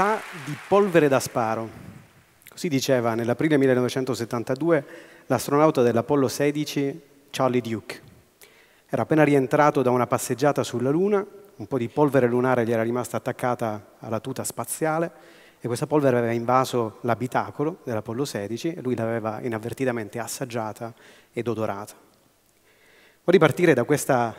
sa di polvere da sparo. Così diceva nell'aprile 1972 l'astronauta dell'Apollo 16 Charlie Duke. Era appena rientrato da una passeggiata sulla Luna, un po' di polvere lunare gli era rimasta attaccata alla tuta spaziale e questa polvere aveva invaso l'abitacolo dell'Apollo 16 e lui l'aveva inavvertitamente assaggiata ed odorata. Vorrei partire da questa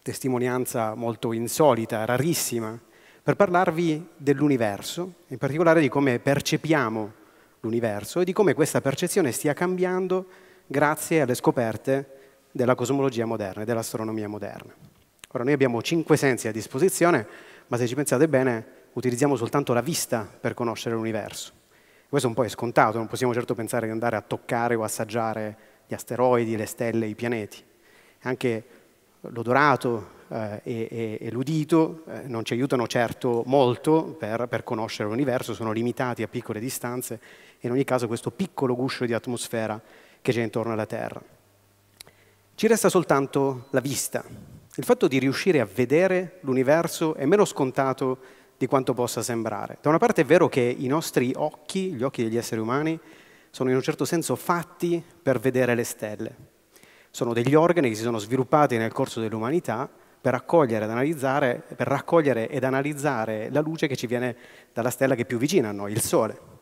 testimonianza molto insolita, rarissima, per parlarvi dell'universo, in particolare di come percepiamo l'universo e di come questa percezione stia cambiando grazie alle scoperte della cosmologia moderna e dell'astronomia moderna. Ora noi abbiamo cinque sensi a disposizione, ma se ci pensate bene utilizziamo soltanto la vista per conoscere l'universo. Questo un po' è scontato, non possiamo certo pensare di andare a toccare o assaggiare gli asteroidi, le stelle, i pianeti. Anche l'odorato, eh, e, e l'udito eh, non ci aiutano certo molto per, per conoscere l'universo, sono limitati a piccole distanze e in ogni caso questo piccolo guscio di atmosfera che c'è intorno alla Terra. Ci resta soltanto la vista. Il fatto di riuscire a vedere l'universo è meno scontato di quanto possa sembrare. Da una parte è vero che i nostri occhi, gli occhi degli esseri umani, sono in un certo senso fatti per vedere le stelle. Sono degli organi che si sono sviluppati nel corso dell'umanità per raccogliere, per raccogliere ed analizzare la luce che ci viene dalla stella che è più vicina a noi, il Sole.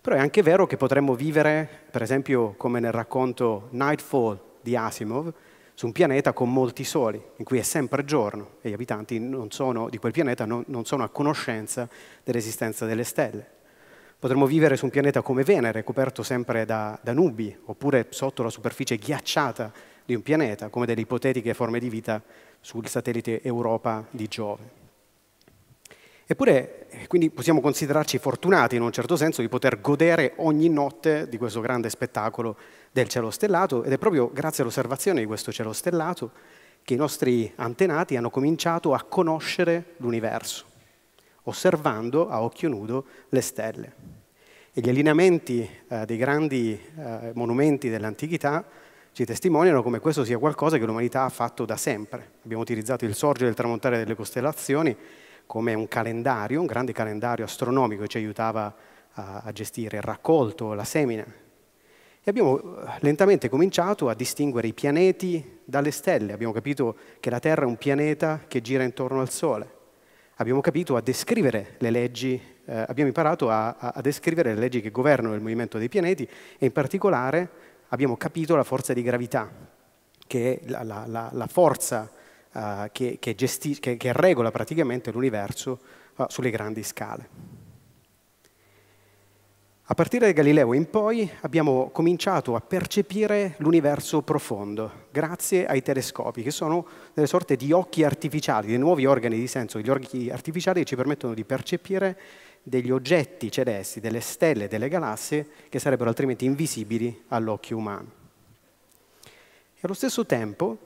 Però è anche vero che potremmo vivere, per esempio, come nel racconto Nightfall di Asimov, su un pianeta con molti soli, in cui è sempre giorno e gli abitanti sono, di quel pianeta non, non sono a conoscenza dell'esistenza delle stelle. Potremmo vivere su un pianeta come Venere, coperto sempre da, da nubi, oppure sotto la superficie ghiacciata di un pianeta, come delle ipotetiche forme di vita sul satellite Europa di Giove. Eppure, eh, quindi possiamo considerarci fortunati in un certo senso di poter godere ogni notte di questo grande spettacolo del cielo stellato ed è proprio grazie all'osservazione di questo cielo stellato che i nostri antenati hanno cominciato a conoscere l'universo, osservando a occhio nudo le stelle. E gli allineamenti eh, dei grandi eh, monumenti dell'antichità ci testimoniano come questo sia qualcosa che l'umanità ha fatto da sempre. Abbiamo utilizzato il sorgere e il tramontare delle costellazioni come un calendario, un grande calendario astronomico che ci aiutava a, a gestire il raccolto, la semina. E abbiamo eh, lentamente cominciato a distinguere i pianeti dalle stelle. Abbiamo capito che la Terra è un pianeta che gira intorno al Sole. Abbiamo capito a descrivere le leggi, eh, abbiamo imparato a, a descrivere le leggi che governano il movimento dei pianeti e in particolare abbiamo capito la forza di gravità, che è la, la, la, la forza uh, che, che, che, che, regola praticamente l'universo uh, sulle grandi scale. A partire da Galileo in poi abbiamo cominciato a percepire l'universo profondo grazie ai telescopi, che sono delle sorte di occhi artificiali, dei nuovi organi di senso, degli occhi artificiali che ci permettono di percepire degli oggetti celesti, delle stelle, delle galassie, che sarebbero altrimenti invisibili all'occhio umano. E allo stesso tempo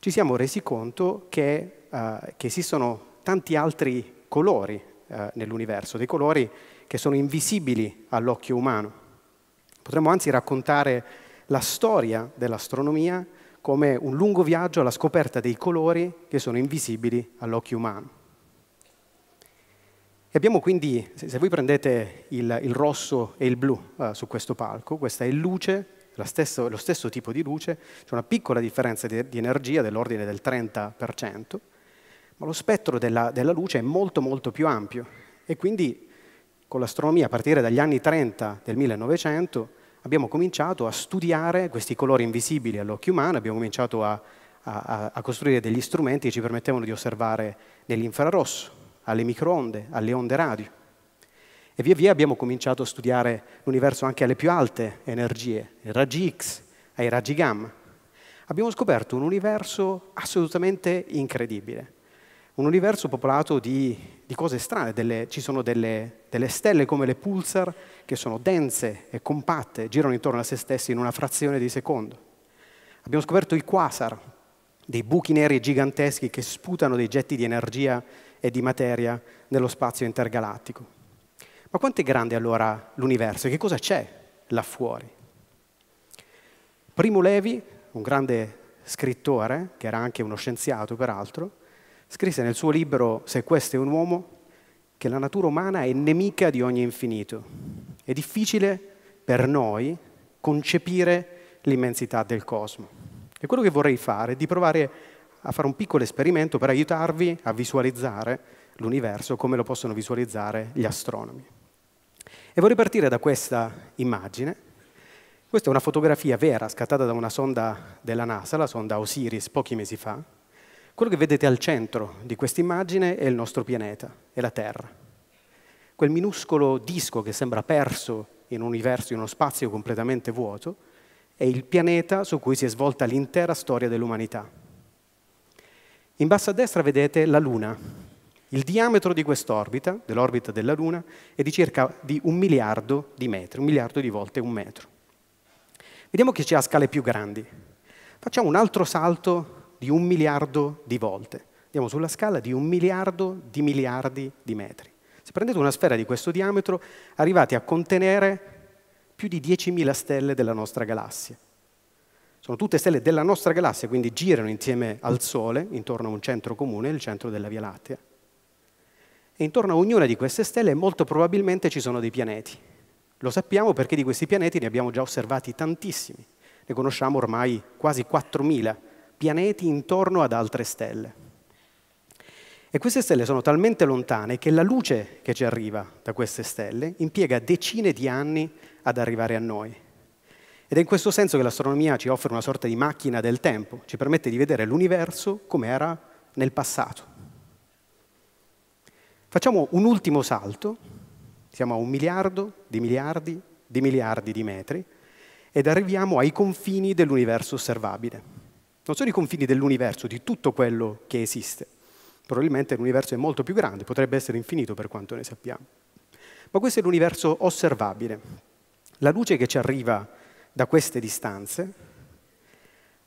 ci siamo resi conto che, eh, che esistono tanti altri colori eh, nell'universo, dei colori che sono invisibili all'occhio umano. Potremmo anzi raccontare la storia dell'astronomia come un lungo viaggio alla scoperta dei colori che sono invisibili all'occhio umano. E abbiamo quindi, se voi prendete il, il rosso e il blu eh, su questo palco, questa è luce, stesso, lo stesso tipo di luce, c'è una piccola differenza di, di energia dell'ordine del 30%, ma lo spettro della, della, luce è molto molto più ampio e quindi con l'astronomia a partire dagli anni 30 del 1900 abbiamo cominciato a studiare questi colori invisibili all'occhio umano, abbiamo cominciato a, a, a costruire degli strumenti che ci permettevano di osservare nell'infrarosso alle microonde, alle onde radio. E via via abbiamo cominciato a studiare l'universo anche alle più alte energie, ai raggi X, ai raggi gamma. Abbiamo scoperto un universo assolutamente incredibile, un universo popolato di, di cose strane, delle, ci sono delle, delle stelle come le pulsar che sono dense e compatte, girano intorno a se stesse in una frazione di secondo. Abbiamo scoperto i quasar, dei buchi neri giganteschi che sputano dei getti di energia e di materia nello spazio intergalattico. Ma quanto è grande allora l'universo e che cosa c'è là fuori? Primo Levi, un grande scrittore, che era anche uno scienziato peraltro, scrisse nel suo libro Se questo è un uomo che la natura umana è nemica di ogni infinito. È difficile per noi concepire l'immensità del cosmo. E quello che vorrei fare è di provare a a fare un piccolo esperimento per aiutarvi a visualizzare l'universo come lo possono visualizzare gli astronomi. E vorrei partire da questa immagine. Questa è una fotografia vera scattata da una sonda della NASA, la sonda Osiris, pochi mesi fa. Quello che vedete al centro di questa immagine è il nostro pianeta, è la Terra. Quel minuscolo disco che sembra perso in un universo, in uno spazio completamente vuoto, è il pianeta su cui si è svolta l'intera storia dell'umanità in basso a destra vedete la Luna. Il diametro di quest'orbita, dell'orbita della Luna, è di circa di un miliardo di metri, un miliardo di volte un metro. Vediamo che c'è a scale più grandi. Facciamo un altro salto di un miliardo di volte. Andiamo sulla scala di un miliardo di miliardi di metri. Se prendete una sfera di questo diametro, arrivate a contenere più di 10.000 stelle della nostra galassia. Sono tutte stelle della nostra galassia, quindi girano insieme al Sole, intorno a un centro comune, il centro della Via Lattea. E intorno a ognuna di queste stelle molto probabilmente ci sono dei pianeti. Lo sappiamo perché di questi pianeti ne abbiamo già osservati tantissimi. Ne conosciamo ormai quasi 4.000 pianeti intorno ad altre stelle. E queste stelle sono talmente lontane che la luce che ci arriva da queste stelle impiega decine di anni ad arrivare a noi. Ed è in questo senso che l'astronomia ci offre una sorta di macchina del tempo, ci permette di vedere l'universo come era nel passato. Facciamo un ultimo salto, siamo a un miliardo di miliardi di miliardi di metri, ed arriviamo ai confini dell'universo osservabile. Non sono i confini dell'universo, di tutto quello che esiste. Probabilmente l'universo è molto più grande, potrebbe essere infinito per quanto ne sappiamo. Ma questo è l'universo osservabile. La luce che ci arriva da queste distanze,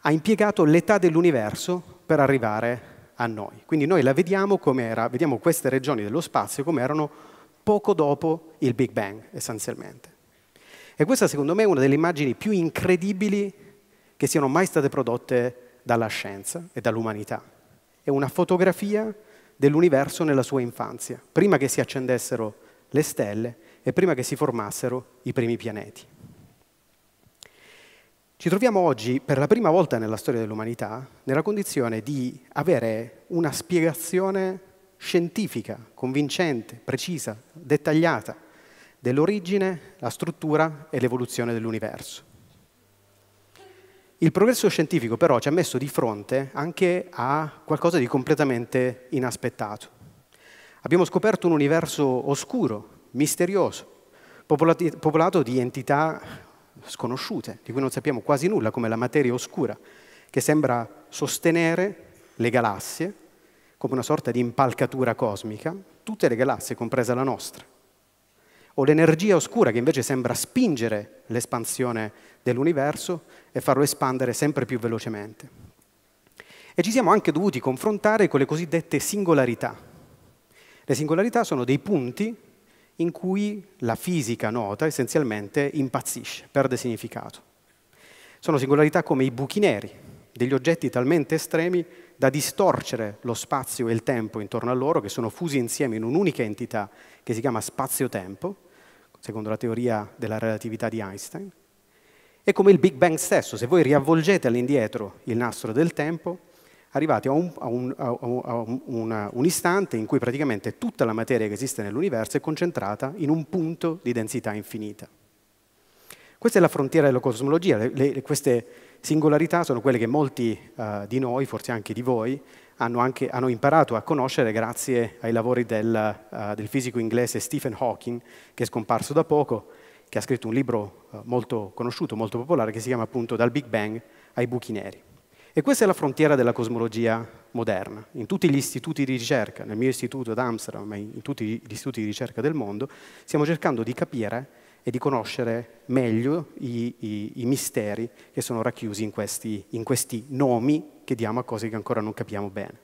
ha impiegato l'età dell'universo per arrivare a noi. Quindi noi la vediamo come era, vediamo queste regioni dello spazio come erano poco dopo il Big Bang, essenzialmente. E questa, secondo me, è una delle immagini più incredibili che siano mai state prodotte dalla scienza e dall'umanità. È una fotografia dell'universo nella sua infanzia, prima che si accendessero le stelle e prima che si formassero i primi pianeti. Ci troviamo oggi, per la prima volta nella storia dell'umanità, nella condizione di avere una spiegazione scientifica, convincente, precisa, dettagliata dell'origine, la struttura e l'evoluzione dell'universo. Il progresso scientifico però ci ha messo di fronte anche a qualcosa di completamente inaspettato. Abbiamo scoperto un universo oscuro, misterioso, popolato di entità sconosciute, di cui non sappiamo quasi nulla, come la materia oscura, che sembra sostenere le galassie come una sorta di impalcatura cosmica, tutte le galassie, compresa la nostra. O l'energia oscura che invece sembra spingere l'espansione dell'universo e farlo espandere sempre più velocemente. E ci siamo anche dovuti confrontare con le cosiddette singolarità. Le singolarità sono dei punti in cui la fisica nota essenzialmente impazzisce, perde significato. Sono singolarità come i buchi neri, degli oggetti talmente estremi da distorcere lo spazio e il tempo intorno a loro, che sono fusi insieme in un'unica entità che si chiama spazio-tempo, secondo la teoria della relatività di Einstein, e come il Big Bang stesso. Se voi riavvolgete all'indietro il nastro del tempo, arrivati a un, a un, a un, un istante in cui praticamente tutta la materia che esiste nell'universo è concentrata in un punto di densità infinita. Questa è la frontiera della cosmologia, le, le, queste singolarità sono quelle che molti uh, di noi, forse anche di voi, hanno, anche, hanno, imparato a conoscere grazie ai lavori del, uh, del, fisico inglese Stephen Hawking, che è scomparso da poco, che ha scritto un libro uh, molto conosciuto, molto popolare, che si chiama appunto Dal Big Bang ai buchi neri. E questa è la frontiera della cosmologia moderna. In tutti gli istituti di ricerca, nel mio istituto ad Amsterdam, ma in tutti gli istituti di ricerca del mondo, stiamo cercando di capire e di conoscere meglio i, i, i misteri che sono racchiusi in questi, in questi nomi che diamo a cose che ancora non capiamo bene.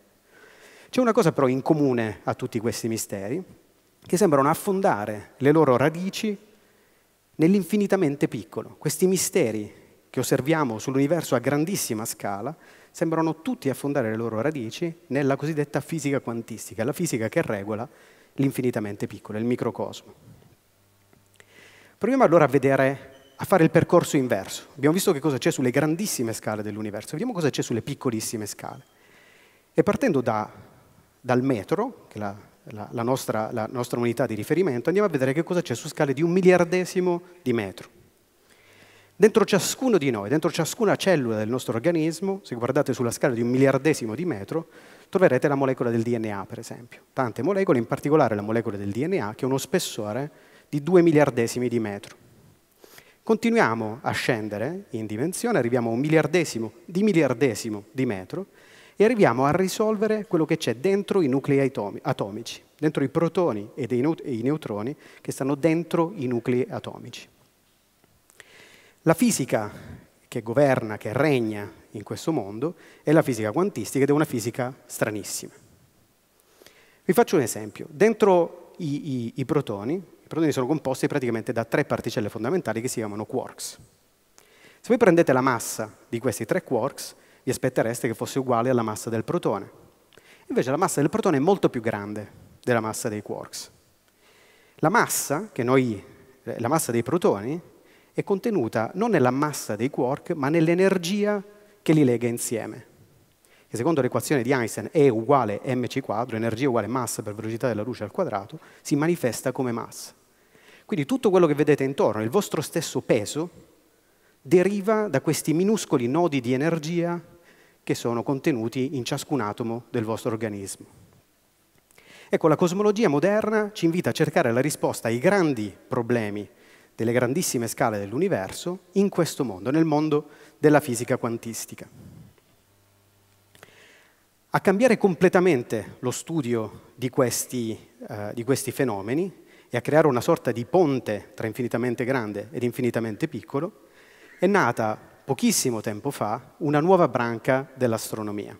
C'è una cosa però in comune a tutti questi misteri, che sembrano affondare le loro radici nell'infinitamente piccolo. Questi misteri che osserviamo sull'universo a grandissima scala, sembrano tutti affondare le loro radici nella cosiddetta fisica quantistica, la fisica che regola l'infinitamente piccolo, il microcosmo. Proviamo allora a vedere, a fare il percorso inverso. Abbiamo visto che cosa c'è sulle grandissime scale dell'universo, vediamo cosa c'è sulle piccolissime scale. E partendo da, dal metro, che è la, la, la, nostra, la nostra unità di riferimento, andiamo a vedere che cosa c'è su scale di un miliardesimo di metro. Dentro ciascuno di noi, dentro ciascuna cellula del nostro organismo, se guardate sulla scala di un miliardesimo di metro, troverete la molecola del DNA, per esempio. Tante molecole, in particolare la molecola del DNA, che ha uno spessore di 2 miliardesimi di metro. Continuiamo a scendere in dimensione, arriviamo a un miliardesimo di miliardesimo di metro e arriviamo a risolvere quello che c'è dentro i nuclei atomici, dentro i protoni e i neutroni che stanno dentro i nuclei atomici. La fisica che governa, che regna in questo mondo, è la fisica quantistica ed è una fisica stranissima. Vi faccio un esempio. Dentro i, i, i protoni, i protoni sono composti praticamente da tre particelle fondamentali che si chiamano quarks. Se voi prendete la massa di questi tre quarks, vi aspettereste che fosse uguale alla massa del protone. Invece la massa del protone è molto più grande della massa dei quarks. La massa, noi, la massa dei protoni è contenuta non nella massa dei quark, ma nell'energia che li lega insieme. E secondo l'equazione di Einstein E uguale mc quadro, energia uguale massa per velocità della luce al quadrato, si manifesta come massa. Quindi tutto quello che vedete intorno, il vostro stesso peso, deriva da questi minuscoli nodi di energia che sono contenuti in ciascun atomo del vostro organismo. Ecco, la cosmologia moderna ci invita a cercare la risposta ai grandi problemi delle grandissime scale dell'universo in questo mondo, nel mondo della fisica quantistica. A cambiare completamente lo studio di questi, eh, di questi fenomeni e a creare una sorta di ponte tra infinitamente grande ed infinitamente piccolo, è nata pochissimo tempo fa una nuova branca dell'astronomia.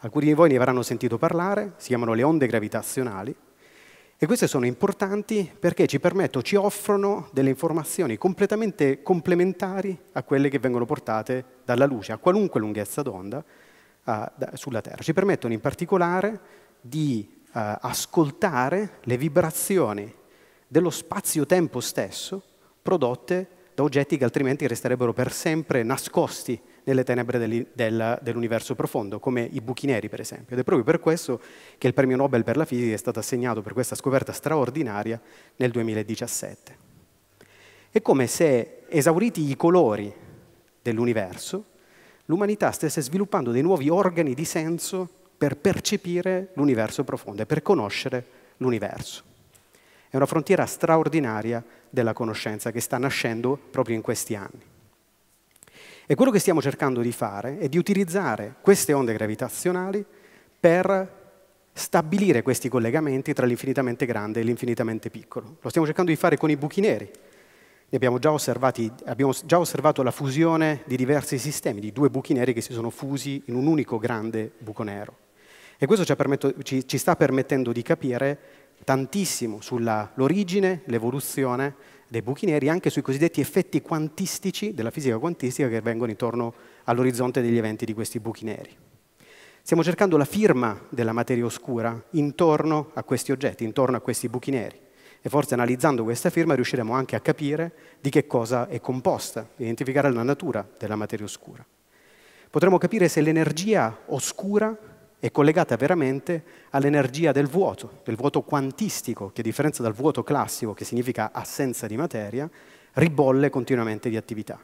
Alcuni di voi ne avranno sentito parlare, si chiamano le onde gravitazionali, e queste sono importanti perché ci permettono, ci offrono delle informazioni completamente complementari a quelle che vengono portate dalla luce, a qualunque lunghezza d'onda a, sulla Terra. Ci permettono in particolare di uh, ascoltare le vibrazioni dello spazio-tempo stesso prodotte da oggetti che altrimenti resterebbero per sempre nascosti nelle tenebre dell'universo profondo, come i buchi neri per esempio. Ed è proprio per questo che il premio Nobel per la fisica è stato assegnato per questa scoperta straordinaria nel 2017. È come se, esauriti i colori dell'universo, l'umanità stesse sviluppando dei nuovi organi di senso per percepire l'universo profondo e per conoscere l'universo. È una frontiera straordinaria della conoscenza che sta nascendo proprio in questi anni. E quello che stiamo cercando di fare è di utilizzare queste onde gravitazionali per stabilire questi collegamenti tra l'infinitamente grande e l'infinitamente piccolo. Lo stiamo cercando di fare con i buchi neri. Abbiamo già, abbiamo già osservato la fusione di diversi sistemi, di due buchi neri che si sono fusi in un unico grande buco nero. E questo ci, permetto, ci, ci sta permettendo di capire tantissimo sull'origine, l'evoluzione dei buchi neri, anche sui cosiddetti effetti quantistici della fisica quantistica che vengono intorno all'orizzonte degli eventi di questi buchi neri. Stiamo cercando la firma della materia oscura intorno a questi oggetti, intorno a questi buchi neri e forse analizzando questa firma riusciremo anche a capire di che cosa è composta, identificare la natura della materia oscura. Potremmo capire se l'energia oscura è collegata veramente all'energia del vuoto, del vuoto quantistico, che a differenza dal vuoto classico, che significa assenza di materia, ribolle continuamente di attività.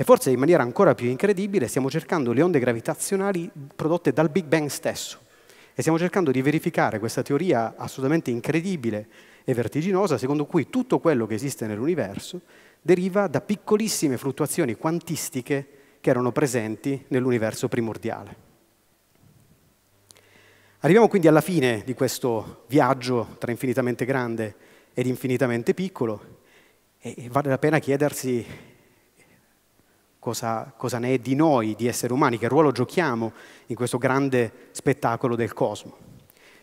E forse in maniera ancora più incredibile stiamo cercando le onde gravitazionali prodotte dal Big Bang stesso e stiamo cercando di verificare questa teoria assolutamente incredibile e vertiginosa secondo cui tutto quello che esiste nell'universo deriva da piccolissime fluttuazioni quantistiche che erano presenti nell'universo primordiale. Arriviamo quindi alla fine di questo viaggio tra infinitamente grande ed infinitamente piccolo e vale la pena chiedersi cosa, cosa ne è di noi, di esseri umani, che ruolo giochiamo in questo grande spettacolo del cosmo.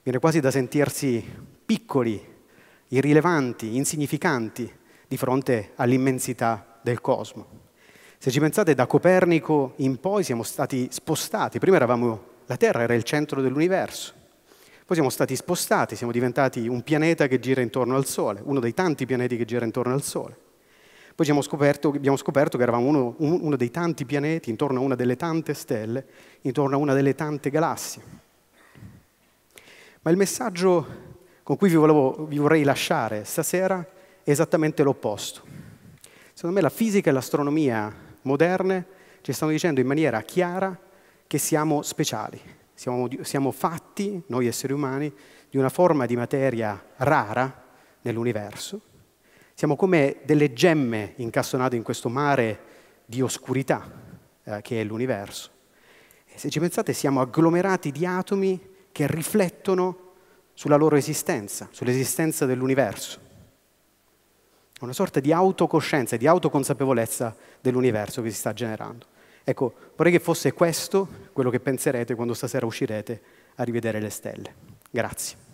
Viene quasi da sentirsi piccoli, irrilevanti, insignificanti di fronte all'immensità del cosmo. Se ci pensate, da Copernico in poi siamo stati spostati. Prima eravamo la Terra era il centro dell'universo. Poi siamo stati spostati, siamo diventati un pianeta che gira intorno al Sole, uno dei tanti pianeti che gira intorno al Sole. Poi abbiamo scoperto, abbiamo scoperto che eravamo uno, uno dei tanti pianeti intorno a una delle tante stelle, intorno a una delle tante galassie. Ma il messaggio con cui vi, volevo, vi vorrei lasciare stasera è esattamente l'opposto. Secondo me la fisica e l'astronomia moderne ci stanno dicendo in maniera chiara che siamo speciali, siamo, siamo fatti, noi esseri umani, di una forma di materia rara nell'universo, siamo come delle gemme incastonate in questo mare di oscurità eh, che è l'universo. E se ci pensate siamo agglomerati di atomi che riflettono sulla loro esistenza, sull'esistenza dell'universo. Una sorta di autocoscienza, di autoconsapevolezza dell'universo che si sta generando. Ecco, vorrei che fosse questo quello che penserete quando stasera uscirete a rivedere le stelle. Grazie.